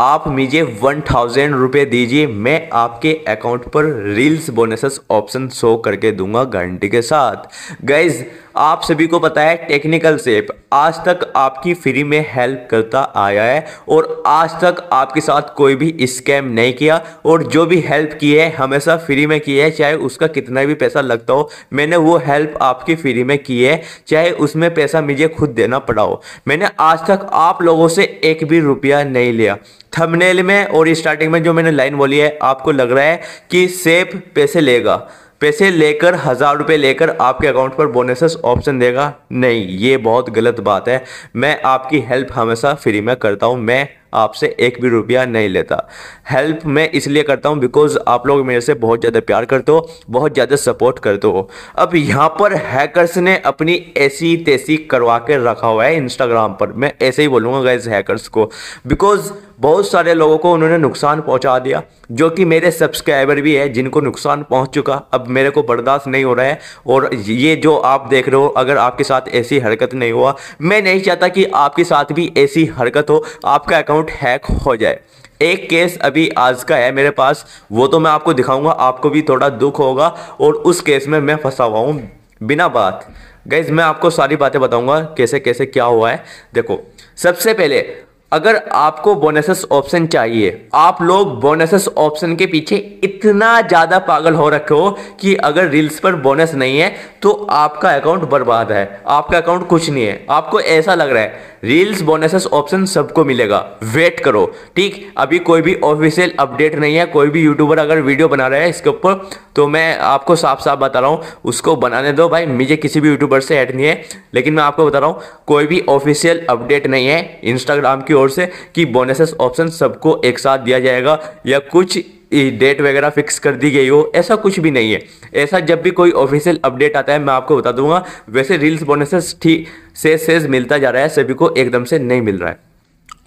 आप मुझे one thousand रुपये दीजिए मैं आपके अकाउंट पर रील्स बोनसेस ऑप्शन शो करके दूंगा गारंटी के साथ गाइज आप सभी को पता है टेक्निकल सेप आज तक आपकी फ्री में हेल्प करता आया है और आज तक आपके साथ कोई भी स्कैम नहीं किया और जो भी हेल्प की है हमेशा फ्री में की है चाहे उसका कितना भी पैसा लगता हो मैंने वो हेल्प आपकी फ्री में की है चाहे उसमें पैसा मुझे खुद देना पड़ा हो मैंने आज तक आप लोगों से एक भी रुपया नहीं लिया थमनेल में और स्टार्टिंग में जो मैंने लाइन बोली है आपको लग रहा है कि सेप पैसे लेगा पैसे लेकर हज़ार रुपये लेकर आपके अकाउंट पर बोनसेस ऑप्शन देगा नहीं ये बहुत गलत बात है मैं आपकी हेल्प हमेशा फ्री में करता हूँ मैं आपसे एक भी रुपया नहीं लेता हेल्प मैं इसलिए करता हूँ बिकॉज आप लोग मेरे से बहुत ज़्यादा प्यार करते हो बहुत ज़्यादा सपोर्ट करते हो अब यहाँ पर हैकर्स ने अपनी ऐसी तैसी करवा के रखा हुआ है इंस्टाग्राम पर मैं ऐसे ही बोलूँगा गैस हैकर्स को बिकॉज बहुत सारे लोगों को उन्होंने नुकसान पहुंचा दिया जो कि मेरे सब्सक्राइबर भी है जिनको नुकसान पहुंच चुका अब मेरे को बर्दाश्त नहीं हो रहा है और ये जो आप देख रहे हो अगर आपके साथ ऐसी हरकत नहीं हुआ मैं नहीं चाहता कि आपके साथ भी ऐसी हरकत हो आपका अकाउंट हैक हो जाए एक केस अभी आज का है मेरे पास वो तो मैं आपको दिखाऊंगा आपको भी थोड़ा दुख होगा और उस केस में मैं फंसा हुआ हूँ बिना बात गैस मैं आपको सारी बातें बताऊंगा कैसे कैसे क्या हुआ है देखो सबसे पहले अगर आपको बोनसेस ऑप्शन चाहिए आप लोग बोनसेस ऑप्शन के पीछे इतना ज़्यादा पागल हो रखे हो कि अगर रील्स पर बोनस नहीं है तो आपका अकाउंट बर्बाद है आपका अकाउंट कुछ नहीं है आपको ऐसा लग रहा है रील्स बोनसेस ऑप्शन सबको मिलेगा वेट करो ठीक अभी कोई भी ऑफिशियल अपडेट नहीं है कोई भी यूट्यूबर अगर वीडियो बना रहा है इसके ऊपर तो मैं आपको साफ साफ बता रहा हूँ उसको बनाने दो भाई मुझे किसी भी यूट्यूबर से ऐड नहीं है लेकिन मैं आपको बता रहा हूँ कोई भी ऑफिशियल अपडेट नहीं है इंस्टाग्राम की ओर से कि बोनसेस ऑप्शन सबको एक साथ दिया जाएगा या कुछ डेट वगैरह फिक्स कर दी गई हो ऐसा कुछ भी नहीं है ऐसा जब भी कोई ऑफिशियल अपडेट आता है मैं आपको बता दूंगा वैसे रील्स बोनसेस ठीक सेज सेज मिलता जा रहा है सभी को एकदम से नहीं मिल रहा है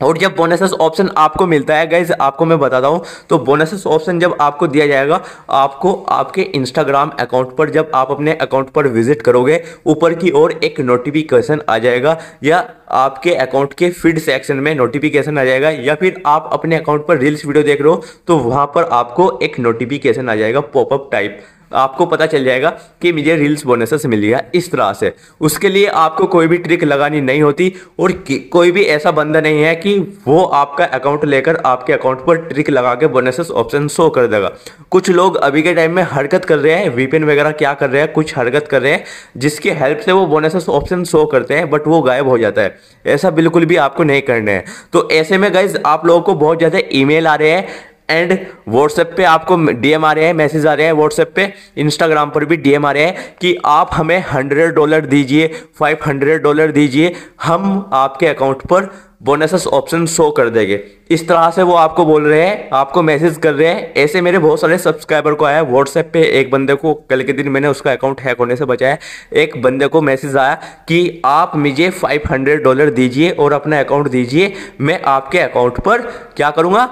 और जब बोनसेस ऑप्शन आपको मिलता है गाइज आपको मैं बताता हूँ तो बोनसेस ऑप्शन जब आपको दिया जाएगा आपको आपके इंस्टाग्राम अकाउंट पर जब आप अपने अकाउंट पर विजिट करोगे ऊपर की ओर एक नोटिफिकेशन आ जाएगा या आपके अकाउंट के फीड सेक्शन में नोटिफिकेशन आ जाएगा या फिर आप अपने अकाउंट पर रील्स वीडियो देख रहे हो तो वहाँ पर आपको एक नोटिफिकेशन आ जाएगा पॉपअप टाइप आपको पता चल जाएगा कि मुझे रील्स बोनस से मिल गया इस तरह से उसके लिए आपको कोई भी ट्रिक लगानी नहीं होती और कोई भी ऐसा बंदा नहीं है कि वो आपका अकाउंट लेकर आपके अकाउंट पर ट्रिक लगा के बोनसेस ऑप्शन शो कर देगा कुछ लोग अभी के टाइम में हरकत कर रहे हैं वीपिन वगैरह क्या कर रहे हैं कुछ हरकत कर रहे हैं जिसकी हेल्प से वो बोनसेस ऑप्शन शो करते हैं बट वो गायब हो जाता है ऐसा बिल्कुल भी आपको नहीं करना है तो ऐसे में गाइज आप लोगों को बहुत ज़्यादा ईमेल आ रहे हैं एंड व्हाट्सएप पे आपको डीएम आ रहे हैं मैसेज आ रहे हैं व्हाट्सएप पे इंस्टाग्राम पर भी डीएम आ रहे हैं कि आप हमें हंड्रेड डॉलर दीजिए फाइव हंड्रेड डॉलर दीजिए हम आपके अकाउंट पर बोनस ऑप्शन शो कर देंगे इस तरह से वो आपको बोल रहे हैं आपको मैसेज कर रहे हैं ऐसे मेरे बहुत सारे सब्सक्राइबर को आया व्हाट्सएप पे एक बंदे को कल के दिन मैंने उसका अकाउंट हैक होने से बचाया एक बंदे को मैसेज आया कि आप मुझे 500 डॉलर दीजिए और अपना अकाउंट दीजिए मैं आपके अकाउंट पर क्या करूँगा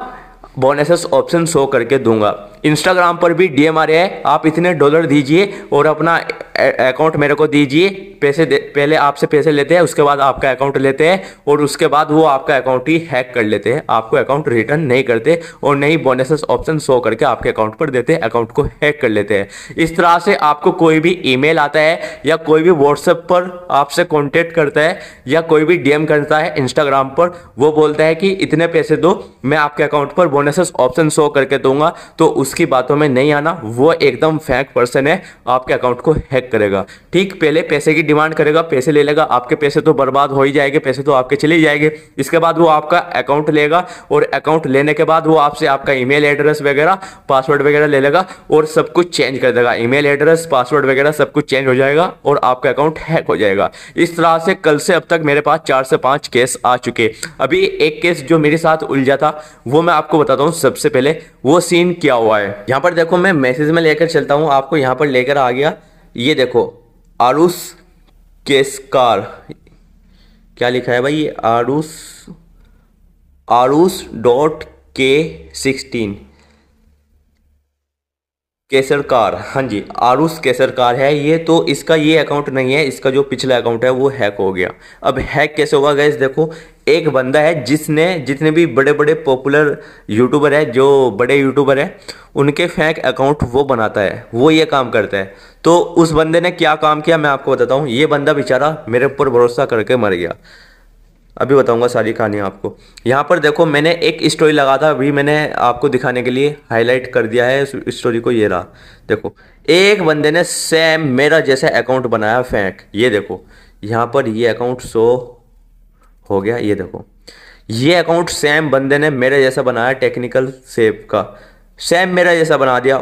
बोनसेस ऑप्शन शो करके दूंगा इंस्टाग्राम पर भी डी आ रहा है आप इतने डॉलर दीजिए और अपना अकाउंट मेरे को दीजिए पैसे दे, पहले आपसे पैसे लेते हैं उसके बाद आपका अकाउंट लेते हैं और उसके बाद वो आपका अकाउंट ही हैक कर लेते हैं आपको अकाउंट रिटर्न नहीं करते और नहीं बोनसेस ऑप्शन शो करके आपके अकाउंट पर देते हैं अकाउंट को हैक कर लेते हैं इस तरह से आपको कोई भी ई आता है या कोई भी व्हाट्सएप पर आपसे कॉन्टेक्ट करता है या कोई भी डीएम करता है इंस्टाग्राम पर वो बोलता है कि इतने पैसे दो मैं आपके अकाउंट पर बोनसेस ऑप्शन शो करके दूंगा तो उस उसकी बातों में नहीं आना वो एकदम फेंक पर्सन है आपके अकाउंट को हैक करेगा ठीक पहले पैसे की डिमांड करेगा पैसे ले लेगा आपके पैसे तो बर्बाद हो ही जाएंगे पैसे तो आपके चले जाएंगे इसके बाद वो आपका अकाउंट लेगा और अकाउंट लेने के बाद वो आपसे आपका ईमेल एड्रेस वगैरह पासवर्ड वगैरह ले लेगा और सब कुछ चेंज कर देगा ईमेल एड्रेस पासवर्ड वगैरह सब कुछ चेंज हो जाएगा और आपका अकाउंट हैक हो जाएगा इस तरह से कल से अब तक मेरे पास चार से पाँच केस आ चुके अभी एक केस जो मेरे साथ उलझा था वो मैं आपको बताता हूँ सबसे पहले वो सीन क्या हुआ हुआ है यहाँ पर देखो मैं मैसेज में लेकर चलता हूँ आपको यहाँ पर लेकर आ गया ये देखो आरुस केसकार क्या लिखा है भाई ये आरूस आरूस डॉट के सिक्सटीन केसरकार हाँ जी आरुष केसरकार है ये तो इसका ये अकाउंट नहीं है इसका जो पिछला अकाउंट है वो हैक हो गया अब हैक कैसे होगा गैस देखो एक बंदा है जिसने जितने भी बड़े बड़े पॉपुलर यूट्यूबर है जो बड़े यूट्यूबर है उनके फेंक अकाउंट वो बनाता है वो ये काम करता है तो उस बंदे ने क्या काम किया मैं आपको बताता हूँ ये बंदा बेचारा मेरे ऊपर भरोसा करके मर गया अभी बताऊंगा सारी कहानी आपको यहाँ पर देखो मैंने एक स्टोरी लगा था अभी मैंने आपको दिखाने के लिए हाईलाइट कर दिया है स्टोरी को ये रहा देखो एक बंदे ने सेम मेरा जैसा अकाउंट बनाया फेंक ये देखो यहाँ पर ये अकाउंट शो हो गया ये देखो ये अकाउंट सेम बंदे ने मेरा जैसा बनाया टेक्निकल सेव का सेम मेरा जैसा बना दिया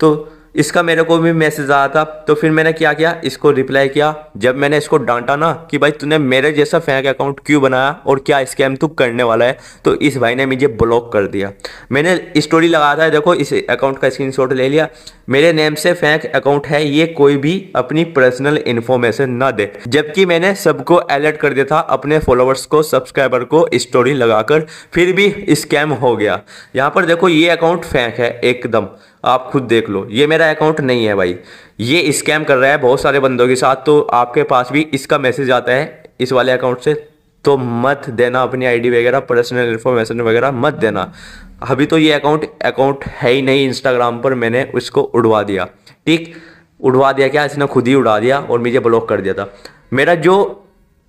तो इसका मेरे को भी मैसेज आया था तो फिर मैंने क्या किया इसको रिप्लाई किया जब मैंने इसको डांटा ना कि भाई तूने मेरे जैसा फैंक अकाउंट क्यों बनाया और क्या स्कैम तू करने वाला है तो इस भाई ने मुझे ब्लॉक कर दिया मैंने स्टोरी लगाया था देखो इस अकाउंट का स्क्रीन ले लिया मेरे नेम से फेंक अकाउंट है ये कोई भी अपनी पर्सनल इन्फॉर्मेशन ना दे जबकि मैंने सबको अलर्ट कर दिया था अपने फॉलोअर्स को सब्सक्राइबर को स्टोरी लगाकर फिर भी स्कैम हो गया यहाँ पर देखो ये अकाउंट फेंक है एकदम आप खुद देख लो ये मेरा अकाउंट नहीं है भाई ये स्कैम कर रहा है बहुत सारे बंदों के साथ तो आपके पास भी इसका मैसेज आता है इस वाले अकाउंट से तो मत देना अपनी आईडी वगैरह पर्सनल इन्फॉर्मेशन वगैरह मत देना अभी तो ये अकाउंट अकाउंट है ही नहीं इंस्टाग्राम पर मैंने उसको उड़वा दिया ठीक उड़वा दिया क्या इसने खुद ही उड़ा दिया और मुझे ब्लॉक कर दिया था मेरा जो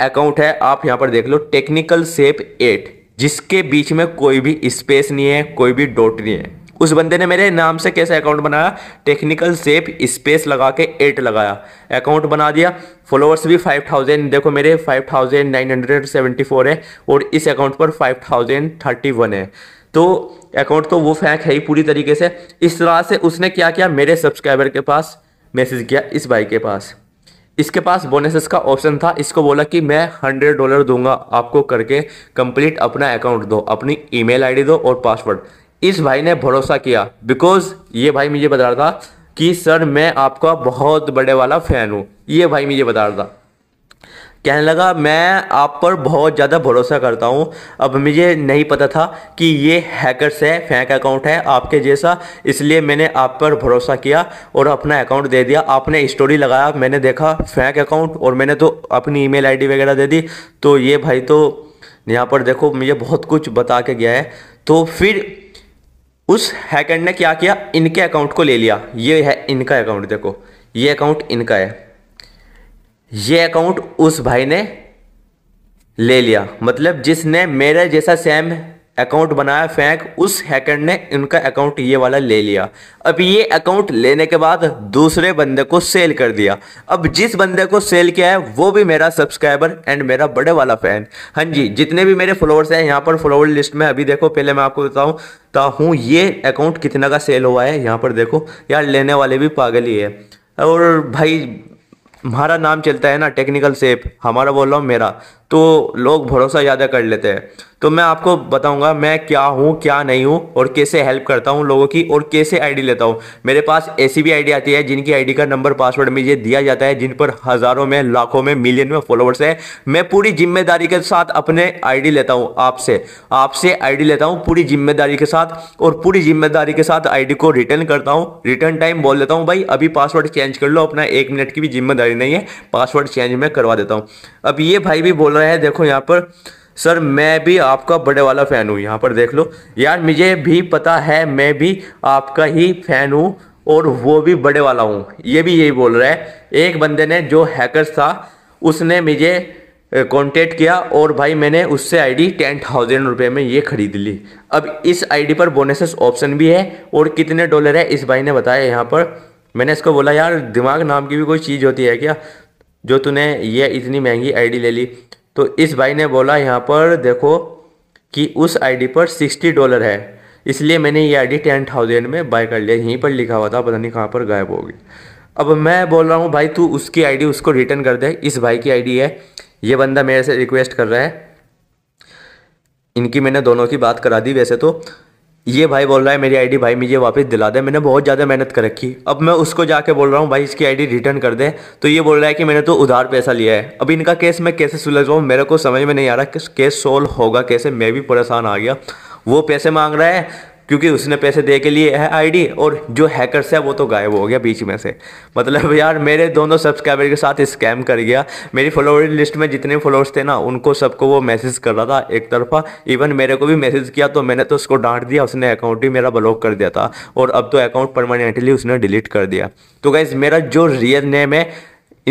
अकाउंट है आप यहाँ पर देख लो टेक्निकल सेप एट जिसके बीच में कोई भी स्पेस नहीं है कोई भी डॉट नहीं है उस बंदे ने मेरे नाम से कैसे अकाउंट बनाया टेक्निकल सेप स्पेस लगा के एट लगाया अकाउंट बना दिया फॉलोअर्स भी फाइव थाउजेंड देखो मेरे five thousand nine hundred seventy four है और इस अकाउंट पर फाइव थाउजेंड थर्टी वन है तो अकाउंट तो वो फैक है ही पूरी तरीके से इस तरह से उसने क्या किया मेरे सब्सक्राइबर के पास मैसेज किया इस भाई के पास इसके पास बोनसेस का ऑप्शन था इसको बोला कि मैं हंड्रेड डॉलर दूंगा आपको करके कंप्लीट अपना अकाउंट दो अपनी ईमेल आईडी दो और पासवर्ड इस भाई ने भरोसा किया बिकॉज ये भाई मुझे बता रहा था कि सर मैं आपका बहुत बड़े वाला फ़ैन हूँ ये भाई मुझे बता रहा था कहने लगा मैं आप पर बहुत ज़्यादा भरोसा करता हूँ अब मुझे नहीं पता था कि ये हैकर्स है फैंक अकाउंट है आपके जैसा इसलिए मैंने आप पर भरोसा किया और अपना अकाउंट दे दिया आपने स्टोरी लगाया मैंने देखा फैंक अकाउंट और मैंने तो अपनी ईमेल आईडी वगैरह दे दी तो ये भाई तो यहाँ पर देखो मुझे बहुत कुछ बता के गया है तो फिर उस हैकर ने क्या किया इनके अकाउंट को ले लिया ये है इनका अकाउंट देखो ये अकाउंट इनका है ये अकाउंट उस भाई ने ले लिया मतलब जिसने मेरे जैसा सेम अकाउंट बनाया फेंक उस हैकर ने उनका अकाउंट ये वाला ले लिया अब ये अकाउंट लेने के बाद दूसरे बंदे को सेल कर दिया अब जिस बंदे को सेल किया है वो भी मेरा सब्सक्राइबर एंड मेरा बड़े वाला फ़ैन हाँ जी जितने भी मेरे फॉलोअर्स हैं यहाँ पर फॉलोअर लिस्ट में अभी देखो पहले मैं आपको बताऊँ हूँ ये अकाउंट कितना का सेल हुआ है यहाँ पर देखो यार लेने वाले भी पागल ही है और भाई हमारा नाम चलता है ना टेक्निकल सेप हमारा बोल रहा हूँ मेरा तो लोग भरोसा ज़्यादा कर लेते हैं तो मैं आपको बताऊंगा मैं क्या हूँ क्या नहीं हूँ और कैसे हेल्प करता हूँ लोगों की और कैसे आईडी लेता हूँ मेरे पास ऐसी भी आईडी आती है जिनकी आईडी का नंबर पासवर्ड मुझे दिया जाता है जिन पर हज़ारों में लाखों में मिलियन में फॉलोवर्स है मैं पूरी जिम्मेदारी के साथ अपने आई लेता हूँ आपसे आपसे आई लेता हूँ पूरी जिम्मेदारी के साथ और पूरी जिम्मेदारी के साथ आई को रिटर्न करता हूँ रिटर्न टाइम बोल देता हूँ भाई अभी पासवर्ड चेंज कर लो अपना एक मिनट की भी जिम्मेदारी नहीं है पासवर्ड चेंज मैं करवा देता हूँ अब ये भाई भी बोल रहा है देखो यहाँ पर सर मैं भी आपका बड़े वाला फ़ैन हूँ यहाँ पर देख लो यार मुझे भी पता है मैं भी आपका ही फ़ैन हूँ और वो भी बड़े वाला हूँ ये भी यही बोल रहा है एक बंदे ने जो हैकर्स था उसने मुझे कॉन्टेक्ट किया और भाई मैंने उससे आईडी टेन थाउजेंड रुपये में ये खरीद ली अब इस आईडी पर बोनसेस ऑप्शन भी है और कितने डॉलर है इस भाई ने बताया यहाँ पर मैंने इसको बोला यार दिमाग नाम की भी कोई चीज़ होती है क्या जो तूने ये इतनी महंगी आईडी ले ली तो इस भाई ने बोला यहाँ पर देखो कि उस आईडी पर सिक्सटी डॉलर है इसलिए मैंने ये आईडी टेन थाउजेंड में बाय कर लिया यहीं पर लिखा हुआ था पता नहीं कहाँ पर गायब होगी अब मैं बोल रहा हूँ भाई तू उसकी आईडी उसको रिटर्न कर दे इस भाई की आईडी है ये बंदा मेरे से रिक्वेस्ट कर रहा है इनकी मैंने दोनों की बात करा दी वैसे तो ये भाई बोल रहा है मेरी आईडी भाई मुझे वापस दिला दे मैंने बहुत ज़्यादा मेहनत कर रखी अब मैं उसको जाके बोल रहा हूँ भाई इसकी आईडी रिटर्न कर दे तो ये बोल रहा है कि मैंने तो उधार पैसा लिया है अब इनका केस मैं कैसे सुलझवाऊँ मेरे को समझ में नहीं आ रहा कि केस सोल्व होगा कैसे मैं भी परेशान आ गया वो पैसे मांग रहा है क्योंकि उसने पैसे दे के लिए है आईडी और जो हैकर्स है वो तो गायब हो गया बीच में से मतलब यार मेरे दोनों सब्सक्राइबर के साथ स्कैम कर गया मेरी फॉलोअर लिस्ट में जितने फॉलोअर्स थे ना उनको सबको वो मैसेज कर रहा था एक तरफा इवन मेरे को भी मैसेज किया तो मैंने तो उसको डांट दिया उसने अकाउंट ही मेरा ब्लॉक कर दिया था और अब तो अकाउंट परमानेंटली उसने डिलीट कर दिया तो गाइज मेरा जो रियल नेम है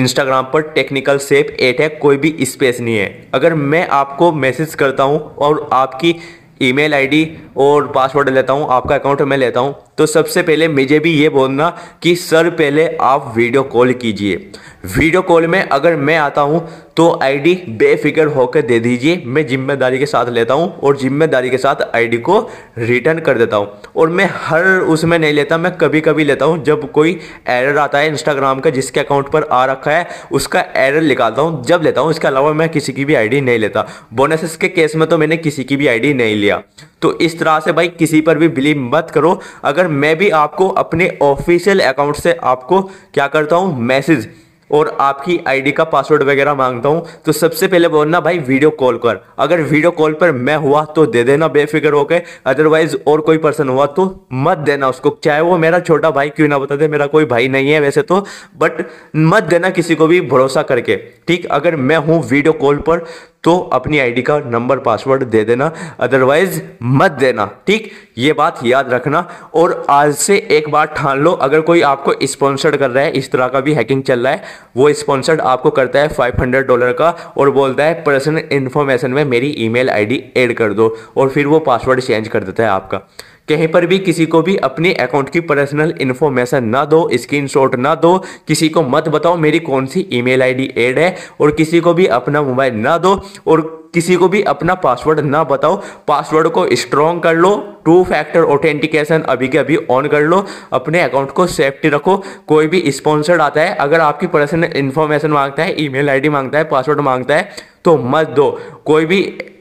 इंस्टाग्राम पर टेक्निकल सेफ एट है कोई भी स्पेस नहीं है अगर मैं आपको मैसेज करता हूँ और आपकी ईमेल आईडी और पासवर्ड लेता हूँ आपका अकाउंट मैं लेता हूँ तो सबसे पहले मुझे भी ये बोलना कि सर पहले आप वीडियो कॉल कीजिए वीडियो कॉल में अगर मैं आता हूँ तो आईडी बेफिक्र होकर दे दीजिए मैं जिम्मेदारी के साथ लेता हूँ और जिम्मेदारी के साथ आईडी को रिटर्न कर देता हूँ और मैं हर उसमें नहीं लेता मैं कभी कभी लेता हूँ जब कोई एरर आता है इंस्टाग्राम का जिसके अकाउंट पर आ रखा है उसका एरर निकालता हूँ जब लेता हूँ इसके अलावा मैं किसी की भी आई नहीं लेता बोनसेस के केस में तो मैंने किसी की भी आईडी नहीं लिया तो इस तरह से भाई किसी पर भी बिलीव मत करो अगर अगर मैं भी आपको अपने ऑफिशियल अकाउंट से आपको क्या करता हूँ मैसेज और आपकी आईडी का पासवर्ड वगैरह मांगता हूँ तो सबसे पहले बोलना भाई वीडियो कॉल कर अगर वीडियो कॉल पर मैं हुआ तो दे देना बेफिक्र होकर अदरवाइज और कोई पर्सन हुआ तो मत देना उसको चाहे वो मेरा छोटा भाई क्यों ना बता दे मेरा कोई भाई नहीं है वैसे तो बट मत देना किसी को भी भरोसा करके ठीक अगर मैं हूँ वीडियो कॉल पर तो अपनी आईडी का नंबर पासवर्ड दे देना अदरवाइज मत देना ठीक ये बात याद रखना और आज से एक बार ठान लो अगर कोई आपको स्पॉन्सर्ड कर रहा है इस तरह का भी हैकिंग चल रहा है वो स्पॉन्सर्ड आपको करता है 500 डॉलर का और बोलता है पर्सनल इन्फॉर्मेशन में मेरी ईमेल आईडी ऐड कर दो और फिर वो पासवर्ड चेंज कर देता है आपका कहीं पर भी किसी को भी अपने अकाउंट की पर्सनल इन्फॉर्मेशन ना दो स्क्रीनशॉट ना दो किसी को मत बताओ मेरी कौन सी ईमेल आईडी ऐड है और किसी को भी अपना मोबाइल ना दो और किसी को भी अपना पासवर्ड ना बताओ पासवर्ड को स्ट्रॉन्ग कर लो टू फैक्टर ऑथेंटिकेशन अभी के अभी ऑन कर लो अपने अकाउंट को सेफ्टी रखो कोई भी स्पॉन्सर्ड आता है अगर आपकी पर्सनल इन्फॉर्मेशन मांगता है ईमेल आईडी मांगता है पासवर्ड मांगता है तो मत दो कोई भी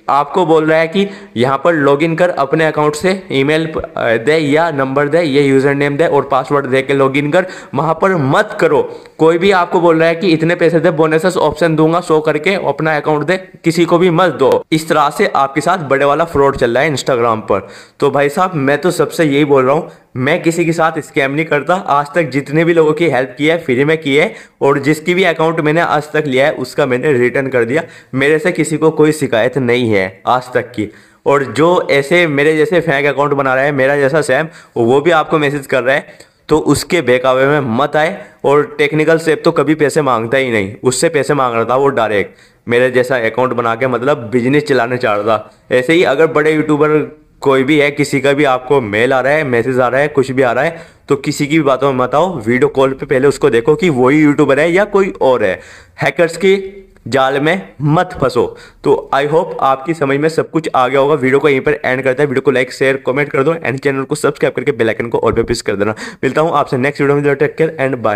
आपको बोल रहा है कि यहाँ पर लॉगिन कर अपने अकाउंट से ईमेल दे या नंबर दे या यूज़र नेम दे और पासवर्ड दे के लॉगिन कर वहाँ पर मत करो कोई भी आपको बोल रहा है कि इतने पैसे दे बोनस ऑप्शन दूंगा शो करके अपना अकाउंट दे किसी को भी मत दो इस तरह से आपके साथ बड़े वाला फ्रॉड चल रहा है इंस्टाग्राम पर तो भाई साहब मैं तो सबसे यही बोल रहा हूँ मैं किसी के साथ स्कैम नहीं करता आज तक जितने भी लोगों की हेल्प की है फ्री में की है और जिसकी भी अकाउंट मैंने आज तक लिया है उसका मैंने रिटर्न कर दिया मेरे से किसी को कोई शिकायत नहीं है आज तक की और जो ऐसे मेरे जैसे फैंक अकाउंट बना रहा है मेरा जैसा सैम वो भी आपको मैसेज कर रहा है तो उसके बेकावे में मत आए और टेक्निकल सेप तो कभी पैसे मांगता ही नहीं उससे पैसे मांग रहा था वो डायरेक्ट मेरे जैसा अकाउंट बना के मतलब बिजनेस चलाने चाह रहा था ऐसे ही अगर बड़े यूट्यूबर कोई भी है किसी का भी आपको मेल आ रहा है मैसेज आ रहा है कुछ भी आ रहा है तो किसी की भी बातों में मत आओ वीडियो कॉल पे पहले उसको देखो कि वही यूट्यूबर है या कोई और है हैकर्स की जाल में मत फंसो तो आई होप आपकी समझ में सब कुछ आ गया होगा वीडियो को यहीं पर एंड करता है वीडियो को लाइक शेयर कमेंट कर दो एंड चैनल को सब्सक्राइब करके बेलाइकन को और भी प्रेस कर देना मिलता हूं आपसे नेक्स्ट वीडियो में टेक केयर एंड बाय